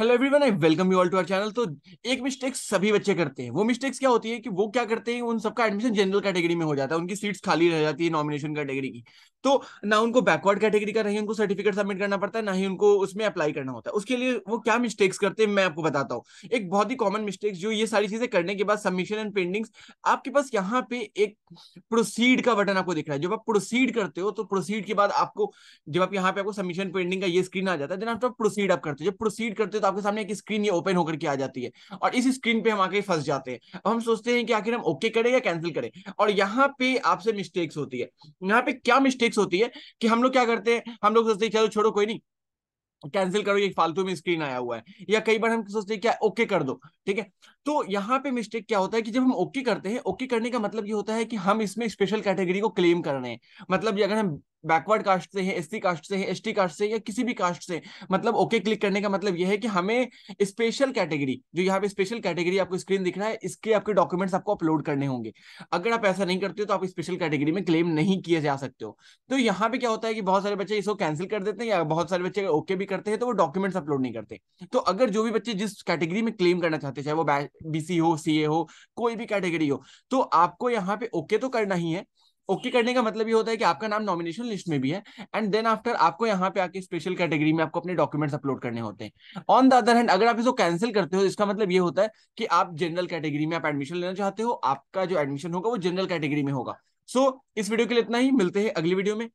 hello everyone I welcome you all to our channel तो एक mistake सभी बच्चे करते हैं वो मिस्टेक्स क्या होती है कि वो क्या करते हैं उन सबका एडमिशन जनरल कैटेगरी में हो जाता है उनकी सीट्स खाली रह जाती है नॉमिनेशन कैटेगरी की तो ना उनको बैकवर्ड कैटेगरी का नहीं उनको सर्टिफिकेट सबमिट करना पड़ता है ना ही उनको उसमें अप्लाई करना होता है उसके लिए वो क्या मिस्टेक्स करते हैं मैं आपको बताता हूँ एक बहुत ही कॉमन मिस्टेक्स जो ये सारी चीजें करने के बाद सबमिशन एंड पेंडिंग्स आपके पास यहाँ पे एक प्रोसीड का बटन आपको दिख रहा है जब आप प्रोसीड करते हो तो प्रोसीड के बाद आपको जब आप यहाँ पे आपको सबमिशन पेंडिंग का ये स्क्रीन आ जाता है देन आप प्रोसीड आप करते हो जब प्रोसीड करते हो तो आपके सामने एक स्क्रीन ये ओपन होकर के आ जाती है और इस स्क्रीन पे हम आके फंस जाते हैं अब हम सोचते हैं कि आखिर हम ओके करें या कैंसिल करें और यहाँ पे आपसे मिस्टेक्स होती है यहाँ पे क्या मिस्टेक्स होती है कि हम लोग क्या करते हैं हम लोग सोचते हैं चलो छोड़ो कोई नहीं कैंसिल करो ये फालतू में स्क्रीन आया हुआ है या कई बार हम सोचते हैं क्या ओके कर दो ठीक है तो यहाँ पे मिस्टेक क्या होता है कि जब हम ओके करते हैं ओके करने का मतलब ये होता है कि हम इसमें स्पेशल कैटेगरी को क्लेम कर रहे हैं मतलब ये अगर हम बैकवर्ड कास्ट से हैं एस कास्ट से हैं एस कास्ट से या किसी भी कास्ट से मतलब ओके क्लिक करने का मतलब यह है कि हमें स्पेशल कैटेगरी जो यहाँ पे स्पेशल कैटेगरी आपको स्क्रीन दिख रहा है इसके आपके डॉक्यूमेंट्स आपको अपलोड करने होंगे अगर आप ऐसा नहीं करते हो तो आप स्पेशल कैटेगरी में क्लेम नहीं किए जा सकते हो तो यहाँ पे क्या होता है कि बहुत सारे बच्चे इसको कैंसिल कर देते हैं या बहुत सारे बच्चे ओके भी करते हैं तो वो डॉक्यूमेंट्स अपलोड नहीं करते तो अगर जो भी बच्चे जिस कैटेगरी में क्लेम करना चाहते चाहे वो बीसी हो सी हो कोई भी कैटेगरी हो तो आपको यहाँ पे ओके तो करना ही है ओके करने का मतलब ये होता है कि आपका नाम नॉमिनेशन लिस्ट में भी है एंड देन आफ्टर आपको यहाँ पे आके स्पेशल कैटेगरी में आपको अपने डॉक्यूमेंट्स अपलोड करने होते हैं ऑन द अदर हैंड अगर आप इसको कैंसिल करते हो तो इसका मतलब ये होता है कि आप जनरल कैटेगरी में आप एडमिशन लेना चाहते हो आपका जो एडमिशन होगा वो जनरल कैटेगरी में होगा सो so, इस वीडियो के लिए इतना ही मिलते हैं अगली वीडियो में